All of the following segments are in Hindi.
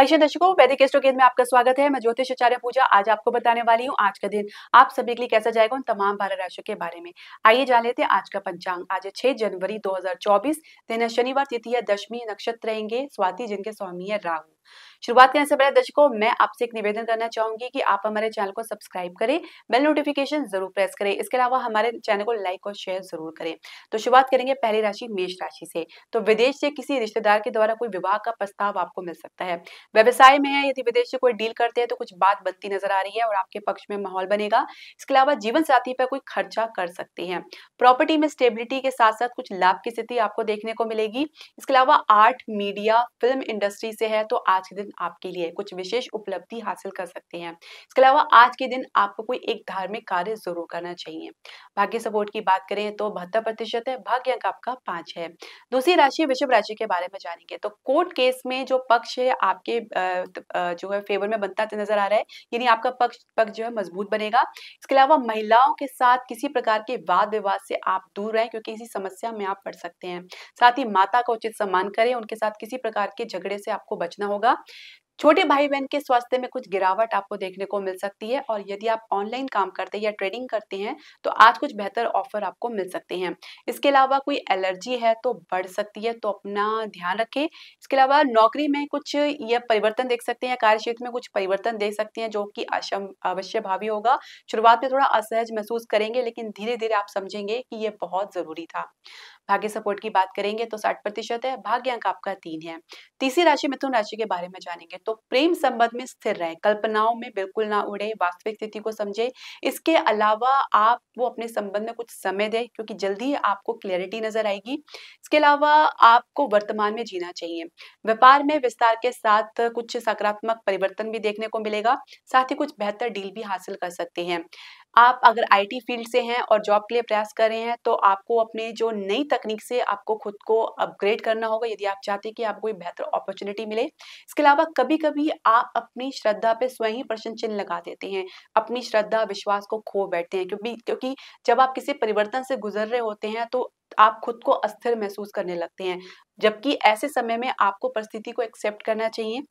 हरिशन दर्शकों वैदिक एस्ट्रो केंद्र में आपका स्वागत है मैं ज्योतिष आचार्य पूजा आज आपको बताने वाली हूँ आज का दिन आप सभी के लिए कैसा जाएगा उन तमाम बारह राशियों के बारे में आइए जान लेते हैं आज का पंचांग आज है छह जनवरी चौबीस दिन है शनिवार तिथि है दशमी नक्षत्र रहेंगे स्वाति जिनके स्वामी है राहु शुरुआत करने से पहले दर्शकों मैं आपसे एक निवेदन करना चाहूंगी कि आप हमारे चैनल को सब्सक्राइब करें बेल नोटिफिकेशन जरूर प्रेस करें इसके अलावा हमारे चैनल को लाइक और शेयर जरूर करें तो शुरुआत करेंगे पहली राशि मेष राशि से तो विदेश से किसी रिश्तेदार के द्वारा कोई विवाह का प्रस्ताव आपको मिल सकता है व्यवसाय में है यदि विदेश से कोई डील करते हैं तो कुछ बात बनती नजर आ रही है और आपके पक्ष में माहौल बनेगा इसके अलावा जीवन साथी पर कोई खर्चा कर सकते हैं प्रॉपर्टी में स्टेबिलिटी के साथ साथ कुछ लाभ की स्थिति आपको देखने को मिलेगी इसके अलावा आर्ट मीडिया फिल्म इंडस्ट्री से है तो आज आज के दिन आपके लिए कुछ विशेष उपलब्धि हासिल कर सकते हैं इसके अलावा आज के दिन आपको कोई एक धार्मिक कार्य जरूर करना चाहिए भाग्य सपोर्ट की बात करें तो बहत्तर प्रतिशत है भाग्य अंक आपका पांच है दूसरी राशि वृषभ राशि के बारे में जानेंगे तो कोर्ट केस में जो पक्ष है आपके जो है फेवर में बनता नजर आ रहा है यानी आपका पक्ष पक्ष जो है मजबूत बनेगा इसके अलावा महिलाओं के साथ किसी प्रकार के वाद विवाद से आप दूर रहें क्योंकि इसी समस्या में आप पड़ सकते हैं साथ ही माता का उचित सम्मान करें उनके साथ किसी प्रकार के झगड़े से आपको बचना होगा होगा छोटे भाई बहन के स्वास्थ्य में कुछ गिरावट आपको देखने को मिल सकती है और यदि आप ऑनलाइन काम करते हैं या ट्रेडिंग करते हैं तो आज कुछ बेहतर ऑफर आपको मिल सकते हैं इसके अलावा कोई एलर्जी है तो बढ़ सकती है तो अपना ध्यान रखें इसके अलावा नौकरी में कुछ यह परिवर्तन देख सकते हैं कार्य क्षेत्र में कुछ परिवर्तन देख सकते हैं जो कि अवश्य भावी होगा शुरुआत में थोड़ा असहज महसूस करेंगे लेकिन धीरे धीरे आप समझेंगे कि यह बहुत जरूरी था भाग्य सपोर्ट की बात करेंगे तो साठ प्रतिशत है भाग्य अंक आपका तीन है तीसरी राशि मिथुन राशि के बारे में जानेंगे तो प्रेम संबंध में स्थिर रहे कल्पनाओं में बिल्कुल ना उड़े वास्तविक स्थिति को समझे इसके अलावा आप वो अपने संबंध में कुछ समय दें क्योंकि जल्दी आपको क्लियरिटी नजर आएगी इसके अलावा आपको वर्तमान में जीना चाहिए व्यापार में विस्तार के साथ कुछ सकारात्मक परिवर्तन भी देखने को मिलेगा साथ ही कुछ बेहतर डील भी हासिल कर सकते हैं आप अगर आईटी फील्ड से हैं और जॉब के लिए प्रयास कर रहे हैं तो आपको अपने जो नई तकनीक से आपको खुद को अपग्रेड करना होगा यदि आप चाहते हैं कि आपको बेहतर अपॉर्चुनिटी मिले इसके अलावा कभी कभी आप अपनी श्रद्धा पे स्वयं ही प्रश्न चिन्ह लगा देते हैं अपनी श्रद्धा विश्वास को खो बैठते हैं क्योंकि क्योंकि जब आप किसी परिवर्तन से गुजर रहे होते हैं तो आप खुद को अस्थिर महसूस करने लगते हैं जबकि ऐसे समय में आपको परिस्थिति को एक्सेप्ट करना चाहिए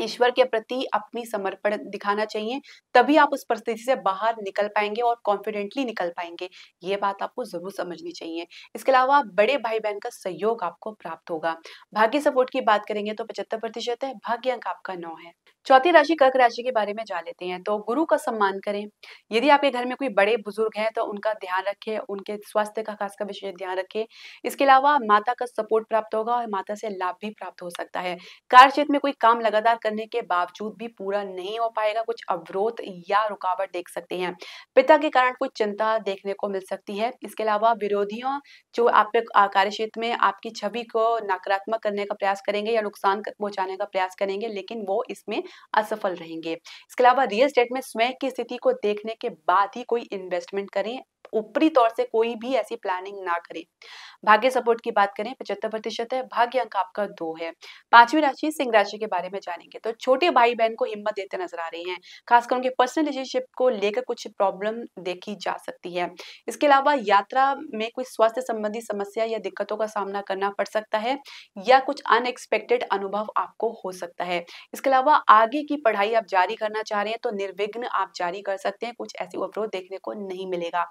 ईश्वर के प्रति अपनी समर्पण दिखाना चाहिए तभी आप उस परिस्थिति से बाहर निकल पाएंगे और कॉन्फिडेंटली निकल पाएंगे ये बात आपको जरूर समझनी चाहिए इसके अलावा बड़े भाई बहन का सहयोग आपको प्राप्त होगा भाग्य सपोर्ट की बात करेंगे तो पचहत्तर प्रतिशत है भाग्य अंक आपका नौ है चौथी राशि कर्क राशि के बारे में जान लेते हैं तो गुरु का सम्मान करें यदि आपके घर में कोई बड़े बुजुर्ग हैं तो उनका ध्यान रखें उनके स्वास्थ्य का खासकर विशेष ध्यान रखें इसके अलावा माता का सपोर्ट प्राप्त होगा और माता से लाभ भी प्राप्त हो सकता है क्षेत्र में कोई काम लगातार करने के बावजूद भी पूरा नहीं हो पाएगा कुछ अवरोध या रुकावट देख सकते हैं पिता के कारण कुछ चिंता देखने को मिल सकती है इसके अलावा विरोधियों जो आपके कार्य क्षेत्र में आपकी छवि को नकारात्मक करने का प्रयास करेंगे या नुकसान पहुंचाने का प्रयास करेंगे लेकिन वो इसमें असफल रहेंगे इसके अलावा रियल स्टेट में स्वयं की स्थिति को देखने के बाद ही कोई इन्वेस्टमेंट करें ऊपरी तौर से कोई भी ऐसी प्लानिंग ना करें भाग्य सपोर्ट की बात करें पचहत्तर प्रतिशत है भाग्य अंक आपका दो है पांचवी राशि सिंह राशि के बारे में जानेंगे तो छोटे भाई बहन को हिम्मत देते नजर आ रहे हैं खासकर उनके पर्सनल रिलेशनशिप को लेकर कुछ प्रॉब्लम देखी जा सकती है इसके अलावा यात्रा में कोई स्वास्थ्य संबंधी समस्या या दिक्कतों का सामना करना पड़ सकता है या कुछ अनएक्सपेक्टेड अनुभव आपको हो सकता है इसके अलावा आगे की पढ़ाई आप जारी करना चाह रहे हैं तो निर्विघ्न आप जारी कर सकते हैं कुछ ऐसे अप्रोच देखने को नहीं मिलेगा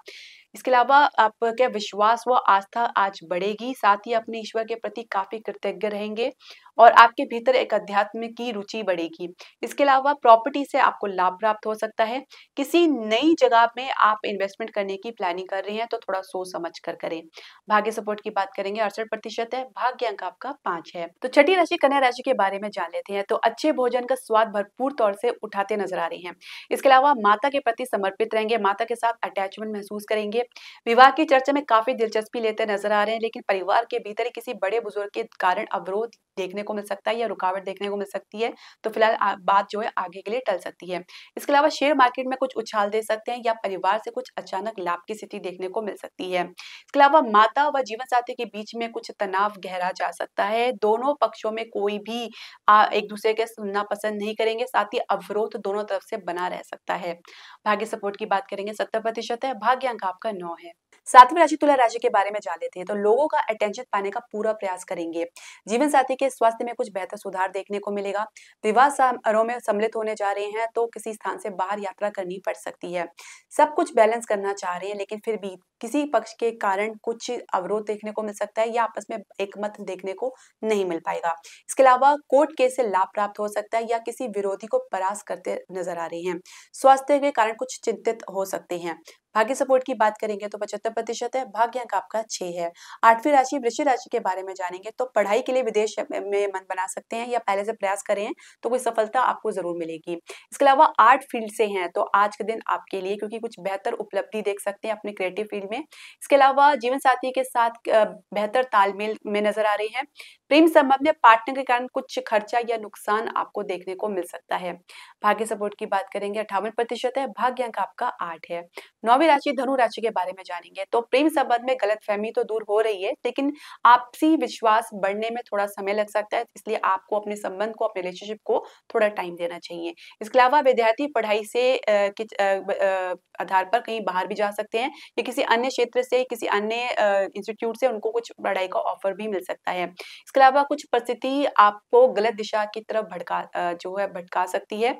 इसके अलावा आपका विश्वास व आस्था आज बढ़ेगी साथ ही अपने ईश्वर के प्रति काफी कृतज्ञ रहेंगे और आपके भीतर एक अध्यात्म की रुचि बढ़ेगी इसके अलावा प्रॉपर्टी से आपको लाभ प्राप्त हो सकता है किसी नई जगह में आप इन्वेस्टमेंट करने की प्लानिंग कर रहे हैं तो थोड़ा सोच समझ कर करें भाग्य सपोर्ट की बात करेंगे अड़सठ प्रतिशत है भाग्य अंक आपका पांच है तो छठी राशि कन्या राशि के बारे में जान लेते हैं तो अच्छे भोजन का स्वाद भरपूर तौर से उठाते नजर आ रहे हैं इसके अलावा माता के प्रति समर्पित रहेंगे माता के साथ अटैचमेंट महसूस करेंगे विवाह की चर्चा में काफी दिलचस्पी लेते नजर आ रहे हैं लेकिन परिवार के भीतर किसी बड़े बुजुर्ग के कारण अवरोध देखने को को मिल सकता है या रुकावट देखने को मिल सकती है तो फिलहाल बात जो है आगे के लिए टल सकती है इसके अलावा शेयर मार्केट में कुछ उछाल दे सकते हैं या परिवार से कुछ अचानक लाभ की स्थिति देखने को मिल सकती है इसके अलावा माता व जीवन साथी के बीच में कुछ तनाव गहरा जा सकता है दोनों पक्षों में कोई भी एक दूसरे के सुनना पसंद नहीं करेंगे साथ ही अवरोध दोनों तरफ से बना रह सकता है भाग्य सपोर्ट की बात करेंगे सत्तर प्रतिशत है अंक आपका नौ है सातवीं राशि तुला राशि के बारे में जान लेते हैं तो लोगों का अटेंशन पाने का पूरा प्रयास करेंगे जीवन साथी के स्वास्थ्य में कुछ बेहतर सुधार देखने को मिलेगा विवाह समारोह में सम्मिलित होने जा रहे हैं तो किसी स्थान से बाहर यात्रा करनी पड़ सकती है सब कुछ बैलेंस करना चाह रहे हैं लेकिन फिर भी किसी पक्ष के कारण कुछ अवरोध देखने को मिल सकता है या आपस में एक देखने को नहीं मिल पाएगा इसके अलावा कोर्ट केस से लाभ प्राप्त हो सकता है या किसी विरोधी को परास करते नजर आ रहे हैं स्वास्थ्य के कारण कुछ चिंतित हो सकते हैं भाग्य सपोर्ट की बात करेंगे तो पचहत्तर प्रतिशत है भाग्य अंक आपका छह है आठवीं राशि वृश्चिक राशि के बारे में जानेंगे तो पढ़ाई के लिए विदेश में मन बना सकते हैं या पहले से प्रयास करें तो कोई सफलता आपको जरूर मिलेगी इसके अलावा आर्ट फील्ड से हैं तो आज के दिन आपके लिए क्योंकि कुछ बेहतर उपलब्धि देख सकते हैं अपने क्रिएटिव फील्ड में इसके अलावा जीवन साथी के साथ बेहतर तालमेल में नजर आ रही है प्रेम संबंध में पार्टनर के कारण कुछ खर्चा या नुकसान आपको देखने को मिल सकता है भाग्य सपोर्ट की बात करेंगे अठावन प्रतिशत है भाग्य अंक आपका आठ है नौ भावी राशि धनु राशि के बारे में जानेंगे तो प्रेम संबंध में गलत फहमी तो दूर हो रही है लेकिन आपसी विश्वास बढ़ने में थोड़ा समय लग सकता है इसलिए आपको अपने संबंध को अपने रिलेशनशिप को थोड़ा टाइम देना चाहिए इसके अलावा विद्यार्थी पढ़ाई से आधार पर कहीं बाहर भी जा सकते हैं या किसी अन्य क्षेत्र से किसी अन्य इंस्टीट्यूट से उनको कुछ पढ़ाई का ऑफर भी मिल सकता है इसके अलावा कुछ परिस्थिति आपको गलत दिशा की तरफ भड़का जो है भटका सकती है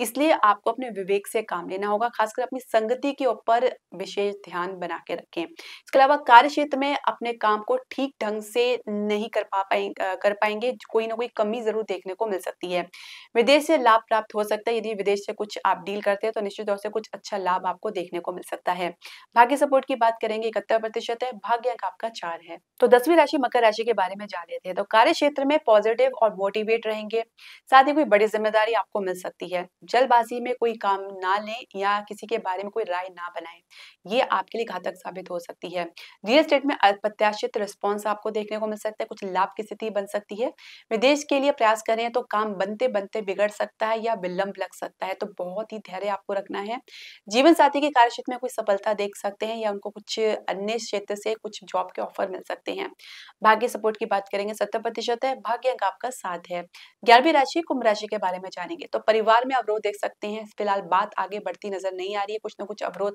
इसलिए आपको अपने विवेक से काम लेना होगा खासकर अपनी संगति के ऊपर विशेष ध्यान बना के रखें इसके अलावा कार्य क्षेत्र में अपने काम को ठीक ढंग से नहीं कर पा पाए कर पाएंगे कोई ना कोई कमी जरूर देखने को मिल सकती है विदेश से लाभ प्राप्त हो सकता है यदि विदेश से कुछ आप डील करते हैं तो निश्चित तौर से कुछ अच्छा लाभ आपको देखने को मिल सकता है भाग्य सपोर्ट की बात करेंगे इकहत्तर प्रतिशत है भाग्य अंक आपका चार है तो दसवीं राशि मकर राशि के बारे में जान लेते हैं तो कार्य क्षेत्र में पॉजिटिव और मोटिवेट रहेंगे साथ ही कोई बड़ी जिम्मेदारी आपको मिल सकती है जल्दबाजी में कोई काम ना लें या किसी के बारे में कोई राय ना बनाएं ये आपके लिए घातक साबित हो सकती है रियल स्टेट में अप्रत्याशित रिस्पॉन्स आपको देखने को मिल सकता है कुछ लाभ की स्थिति बन सकती है विदेश के लिए प्रयास करें तो काम बनते बनते बिगड़ सकता है या विलंब लग सकता है तो बहुत ही धैर्य आपको रखना है जीवन साथी के कार्य क्षेत्र में कोई सफलता देख सकते हैं या उनको कुछ अन्य क्षेत्र से कुछ जॉब के ऑफर मिल सकते हैं भाग्य सपोर्ट की बात करेंगे सत्तर प्रतिशत है भाग्य अंक आपका साथ है ग्यारहवीं राशि कुंभ राशि के बारे में जानेंगे तो परिवार में अवरोध देख सकते हैं फिलहाल बात आगे बढ़ती नजर नहीं आ रही है कुछ ना कुछ अवरोध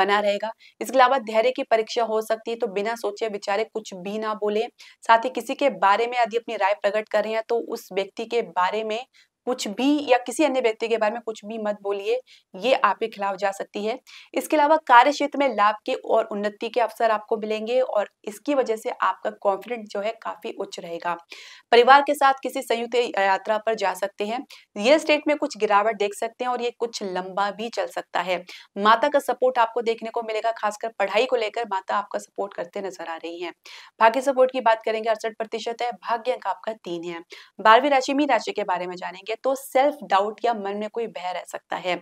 बना रहेगा इसके अलावा धैर्य की परीक्षा हो सकती है तो बिना सोचे बिचारे कुछ भी ना बोले साथ ही किसी के बारे में यदि अपनी राय प्रकट कर रहे हैं तो उस व्यक्ति के बारे में कुछ भी या किसी अन्य व्यक्ति के बारे में कुछ भी मत बोलिए ये आपके खिलाफ जा सकती है इसके अलावा कार्य क्षेत्र में लाभ के और उन्नति के अवसर आपको मिलेंगे और इसकी वजह से आपका कॉन्फिडेंस जो है काफी उच्च रहेगा परिवार के साथ किसी संयुक्त यात्रा पर जा सकते हैं रियल स्टेट में कुछ गिरावट देख सकते हैं और ये कुछ लंबा भी चल सकता है माता का सपोर्ट आपको देखने को मिलेगा खासकर पढ़ाई को लेकर माता आपका सपोर्ट करते नजर आ रही है भाग्य सपोर्ट की बात करेंगे अड़सठ प्रतिशत है भाग्य अंक आपका तीन है बारहवीं राशि मीन राशि के बारे में जानेंगे है तो सेल्फ डाउट या मन में कोई भय रह सकता है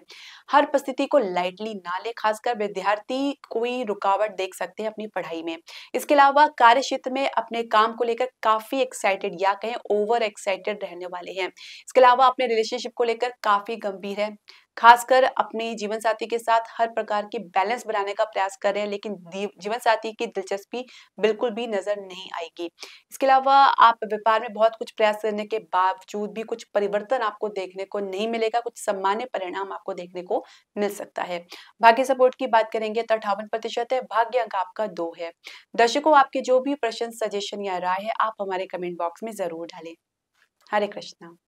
हर परिस्थिति को लाइटली ना ले खासकर विद्यार्थी कोई रुकावट देख सकते हैं अपनी पढ़ाई में इसके अलावा कार्य क्षेत्र में अपने काम को लेकर काफी एक्साइटेड या कहें ओवर एक्साइटेड रहने वाले हैं इसके अलावा अपने रिलेशनशिप को लेकर काफी गंभीर है खासकर अपने जीवन साथी के साथ हर प्रकार की बैलेंस बनाने का प्रयास कर रहे हैं लेकिन जीवन साथी की दिलचस्पी बिल्कुल भी नजर नहीं आएगी इसके अलावा आप व्यापार में बहुत कुछ प्रयास करने के बावजूद भी कुछ परिवर्तन आपको देखने को नहीं मिलेगा कुछ सामान्य परिणाम आपको देखने को मिल सकता है भाग्य सपोर्ट की बात करेंगे तो अठावन प्रतिशत है भाग्य अंक आपका दो है दर्शकों आपके जो भी प्रश्न सजेशन या राय है आप हमारे कमेंट बॉक्स में जरूर डालें हरे कृष्णा